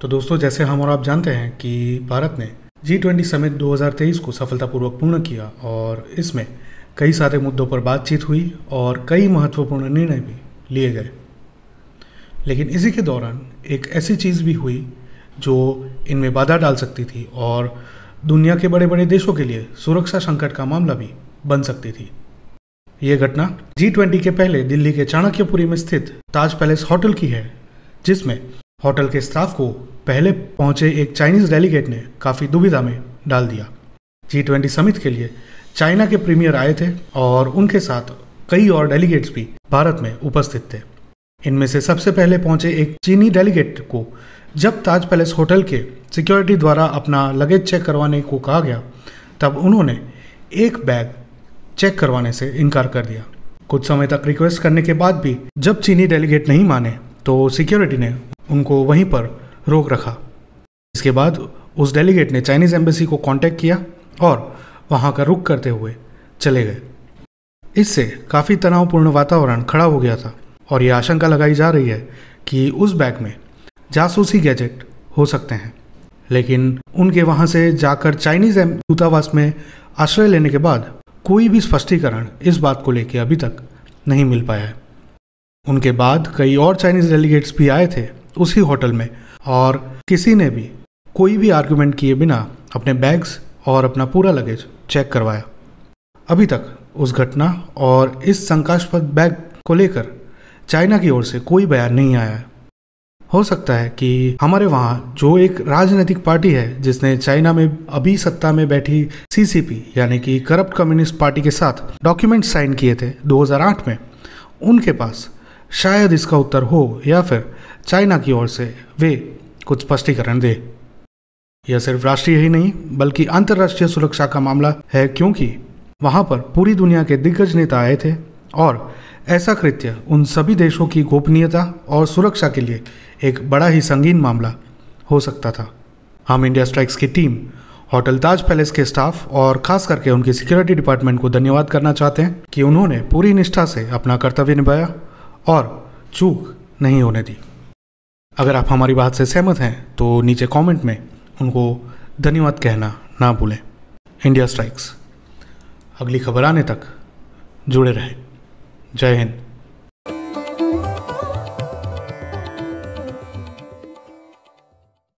तो दोस्तों जैसे हम और आप जानते हैं कि भारत ने जी ट्वेंटी समिट दो को सफलतापूर्वक पूर्ण किया और इसमें कई सारे मुद्दों पर बातचीत हुई और कई महत्वपूर्ण निर्णय भी लिए गए लेकिन इसी के दौरान एक ऐसी चीज़ भी हुई जो इनमें बाधा डाल सकती थी और दुनिया के बड़े बड़े देशों के लिए सुरक्षा संकट का मामला भी बन सकती थी ये घटना जी ट्वेंटी के पहले दिल्ली के चाणक्यपुरी में स्थित ताज पैलेस होटल की है जिसमें होटल के स्टाफ को पहले पहुंचे एक चाइनीज डेलीगेट ने काफ़ी दुविधा में डाल दिया जी ट्वेंटी समिट के लिए चाइना के प्रीमियर आए थे और उनके साथ कई और डेलीगेट्स भी भारत में उपस्थित थे इनमें से सबसे पहले पहुंचे एक चीनी डेलीगेट को जब ताज पैलेस होटल के सिक्योरिटी द्वारा अपना लगेज चेक करवाने को कहा गया तब उन्होंने एक बैग चेक करवाने से इनकार कर दिया कुछ समय तक रिक्वेस्ट करने के बाद भी जब चीनी डेलीगेट नहीं माने तो सिक्योरिटी ने उनको वहीं पर रोक रखा इसके बाद उस डेलीगेट ने चाइनीज़ एम्बेसी को कांटेक्ट किया और वहाँ का रुख करते हुए चले गए इससे काफ़ी तनावपूर्ण वातावरण खड़ा हो गया था और ये आशंका लगाई जा रही है कि उस बैग में जासूसी गैजेट हो सकते हैं लेकिन उनके वहाँ से जाकर चाइनीज़ दूतावास में आश्रय लेने के बाद कोई भी स्पष्टीकरण इस बात को लेकर अभी तक नहीं मिल पाया है उनके बाद कई और चाइनीज डेलीगेट्स भी आए थे उसी होटल में और किसी ने भी कोई भी आर्ग्यूमेंट किए बिना अपने बैग्स और अपना पूरा लगेज चेक करवाया अभी तक उस घटना और इस शंकास्पद बैग को लेकर चाइना की ओर से कोई बयान नहीं आया है हो सकता है कि हमारे वहाँ जो एक राजनीतिक पार्टी है जिसने चाइना में अभी सत्ता में बैठी सीसीपी यानी कि करप्ट कम्युनिस्ट पार्टी के साथ डॉक्यूमेंट साइन किए थे 2008 में उनके पास शायद इसका उत्तर हो या फिर चाइना की ओर से वे कुछ स्पष्टीकरण दे यह सिर्फ राष्ट्रीय ही नहीं बल्कि अंतर्राष्ट्रीय सुरक्षा का मामला है क्योंकि वहां पर पूरी दुनिया के दिग्गज नेता आए थे और ऐसा कृत्य उन सभी देशों की गोपनीयता और सुरक्षा के लिए एक बड़ा ही संगीन मामला हो सकता था हम इंडिया स्ट्राइक्स की टीम होटल ताज पैलेस के स्टाफ और खास करके उनकी सिक्योरिटी डिपार्टमेंट को धन्यवाद करना चाहते हैं कि उन्होंने पूरी निष्ठा से अपना कर्तव्य निभाया और चूक नहीं होने दी अगर आप हमारी बात से सहमत हैं तो नीचे कमेंट में उनको धन्यवाद कहना ना भूलें इंडिया स्ट्राइक्स अगली खबर आने तक जुड़े रहें जय हिंद